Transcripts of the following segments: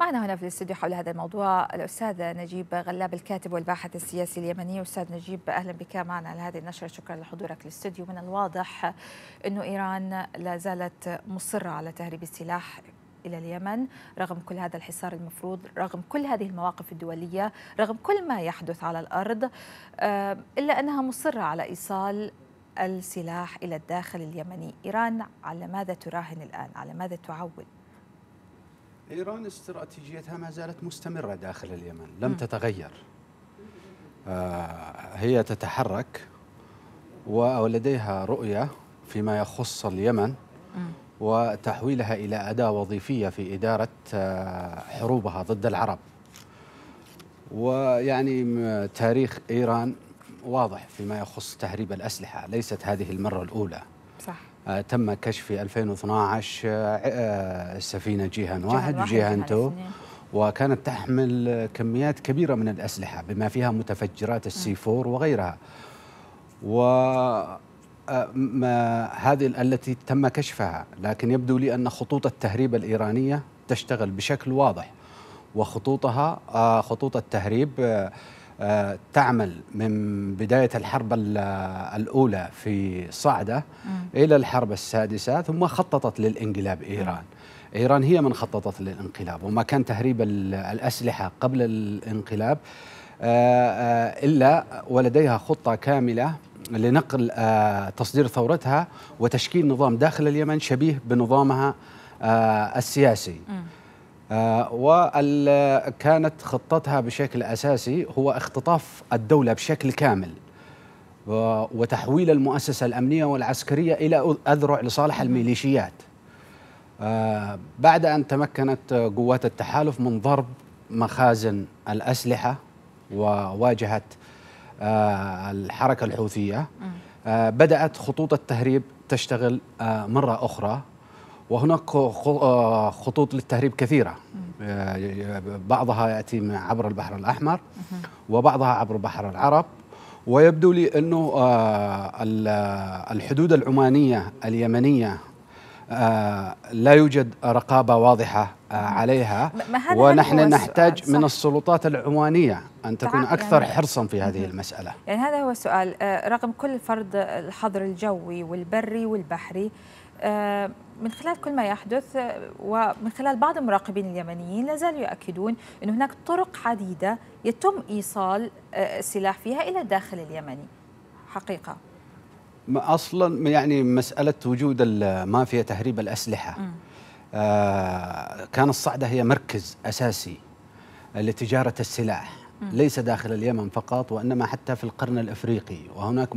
معنا هنا في الاستوديو حول هذا الموضوع الاستاذ نجيب غلاب الكاتب والباحث السياسي اليمني استاذ نجيب اهلا بك معنا على هذه النشره شكرا لحضورك للاستوديو من الواضح انه ايران لا زالت مصره على تهريب السلاح الى اليمن رغم كل هذا الحصار المفروض رغم كل هذه المواقف الدوليه رغم كل ما يحدث على الارض آه، الا انها مصره على ايصال السلاح الى الداخل اليمني ايران على ماذا تراهن الان على ماذا تعول إيران استراتيجيتها ما زالت مستمرة داخل اليمن لم تتغير آه، هي تتحرك ولديها رؤية فيما يخص اليمن وتحويلها إلى أداة وظيفية في إدارة آه، حروبها ضد العرب ويعني تاريخ إيران واضح فيما يخص تهريب الأسلحة ليست هذه المرة الأولى صح آه، تم كشف في 2012 السفينه جيهان واحد وجيهان تو وكانت تحمل كميات كبيره من الاسلحه بما فيها متفجرات السي 4 وغيرها و آه، ما هذه التي تم كشفها لكن يبدو لي أن خطوط التهريب الإيرانية تشتغل بشكل واضح وخطوطها آه، خطوط التهريب تعمل من بداية الحرب الأولى في صعدة إلى الحرب السادسة ثم خططت للانقلاب إيران إيران هي من خططت للانقلاب وما كان تهريب الأسلحة قبل الانقلاب آه، آه، إلا ولديها خطة كاملة لنقل آه، تصدير ثورتها وتشكيل نظام داخل اليمن شبيه بنظامها السياسي آه، وكانت خطتها بشكل أساسي هو اختطاف الدولة بشكل كامل وتحويل المؤسسة الأمنية والعسكرية إلى أذرع لصالح الميليشيات آه، بعد أن تمكنت قوات التحالف من ضرب مخازن الأسلحة وواجهت آه، الحركة الحوثية بدأت خطوط التهريب تشتغل مرة أخرى وهناك آه، خطوط للتهريب كثيرة آه، بعضها يأتي عبر البحر الأحمر وبعضها عبر بحر العرب ويبدو لي أنه آه، الحدود العمانية اليمنية لا يوجد رقابة واضحة عليها ونحن نحتاج من السلطات العمانية أن تكون يعني أكثر يعني حرصا في هذه المسألة يعني هذا هو السؤال رغم كل فرض الحظر الجوي والبري والبحري آه، من خلال كل ما يحدث آه، ومن خلال بعض المراقبين اليمنيين لا زالوا يؤكدون أن هناك طرق عديدة يتم إيصال آه، السلاح فيها إلى الداخل اليمني حقيقة أصلا يعني مسألة وجود المافيا تهريب الأسلحة م. آه كان الصعدة هي مركز أساسي لتجارة السلاح ليس داخل اليمن فقط وانما حتى في القرن الافريقي وهناك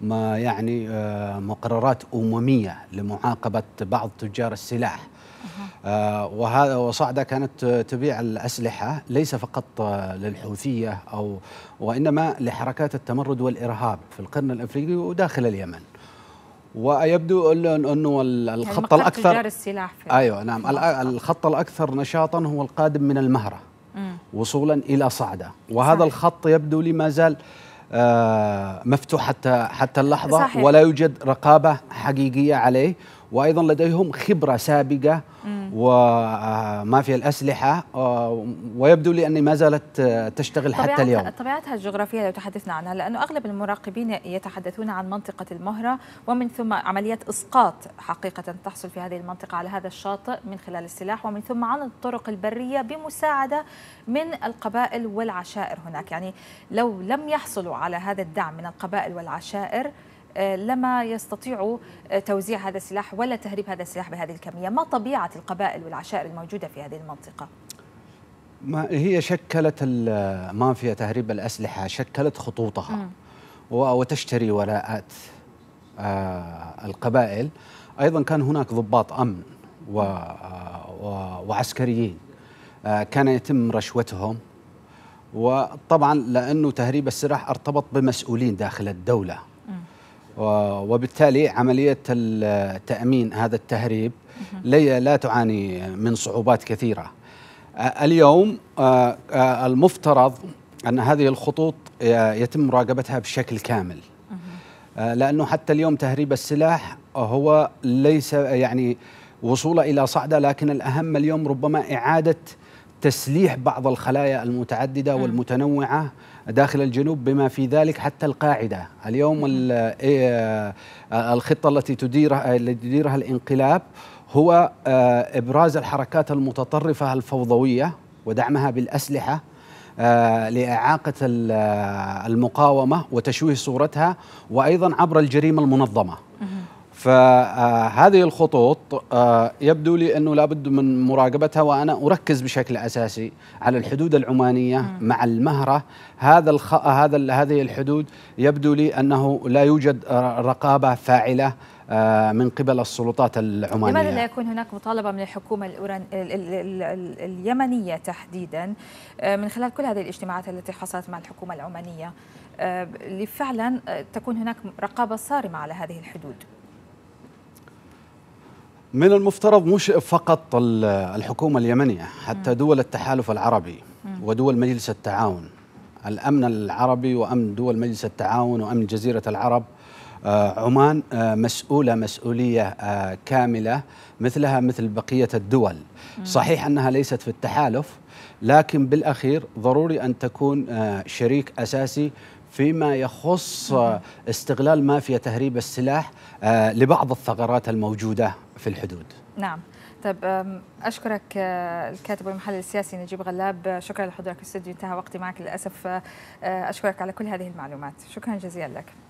ما يعني آه، مقررات امميه لمعاقبه بعض تجار السلاح آه، وهذا وصعدة كانت تبيع الأسلحة ليس فقط للحوثية أو وإنما لحركات التمرد والإرهاب في القرن الأفريقي وداخل اليمن ويبدو انه يعني الخط يعني الاكثر تجار السلاح ايوه نعم الخط الاكثر نشاطا هو القادم من المهره وصولا الى صعده وهذا صحيح. الخط يبدو لي ما زال آه، مفتوح حتى حتى اللحظه صحيح. ولا يوجد رقابه حقيقيه عليه وايضا لديهم خبره سابقه وما آه، في الاسلحه آه، ويبدو لي اني ما زالت آه، تشتغل حتى اليوم طبيعتها الجغرافيه لو تحدثنا عنها لانه اغلب المراقبين يتحدثون عن منطقه المهره ومن ثم عمليه اسقاط حقيقه تحصل في هذه المنطقه على هذا الشاطئ من خلال السلاح ومن ثم عن الطرق البريه بمساعده من القبائل والعشائر هناك يعني لو لم يحصلوا على هذا الدعم من القبائل والعشائر آه، لما يستطيعوا آه، توزيع هذا السلاح ولا تهريب هذا السلاح بهذه الكمية ما طبيعة القبائل والعشائر الموجودة في هذه المنطقة؟ ما هي شكلت المافيا تهريب الأسلحة شكلت خطوطها م. وتشتري ولاءات آه، القبائل أيضا كان هناك ضباط أمن و وعسكريين كان يتم رشوتهم وطبعا لأنه تهريب السلاح ارتبط بمسؤولين داخل الدولة وبالتالي عملية تأمين هذا التهريب لا تعاني من صعوبات كثيرة اليوم المفترض أن هذه الخطوط يتم مراقبتها بشكل كامل لأنه حتى اليوم تهريب السلاح هو ليس يعني وصوله إلى صعدة لكن الأهم اليوم ربما إعادة تسليح بعض الخلايا المتعددة والمتنوعة داخل الجنوب بما في ذلك حتى القاعدة اليوم إيه، آه، الخطة التي تديرها, التي تديرها الانقلاب هو آه، إبراز الحركات المتطرفة الفوضوية ودعمها بالأسلحة آه، لإعاقة المقاومة وتشويه صورتها وأيضا عبر الجريمة المنظمة فهذه الخطوط آه، يبدو لي انه لابد من مراقبتها وانا اركز بشكل اساسي على الحدود العمانيه مع المهره هذا الخ... هذا هذه الحدود يبدو لي انه لا يوجد رقابه فاعله آه، من قبل السلطات العمانية لماذا لا يكون هناك مطالبة من الحكومة الأوران... اليمنية تحديدا آه، من خلال كل هذه الاجتماعات التي حصلت مع الحكومة العمانية لفعلا تكون هناك رقابة صارمة على هذه الحدود من المفترض مش فقط الحكومة اليمنية حتى دول التحالف العربي ودول مجلس التعاون الأمن العربي وأمن دول مجلس التعاون وأمن جزيرة العرب آه، عمان آه، مسؤولة مسؤولية آه، كاملة مثلها مثل بقية الدول صحيح أنها ليست في التحالف لكن بالأخير ضروري أن تكون شريك أساسي فيما يخص استغلال مافيا تهريب السلاح آه، لبعض الثغرات الموجودة في الحدود نعم طيب اشكرك آه، الكاتب والمحلل السياسي نجيب غلاب شكرا لحضورك في الاستوديو انتهى وقتي معك للاسف آه، اشكرك على كل هذه المعلومات شكرا جزيلا لك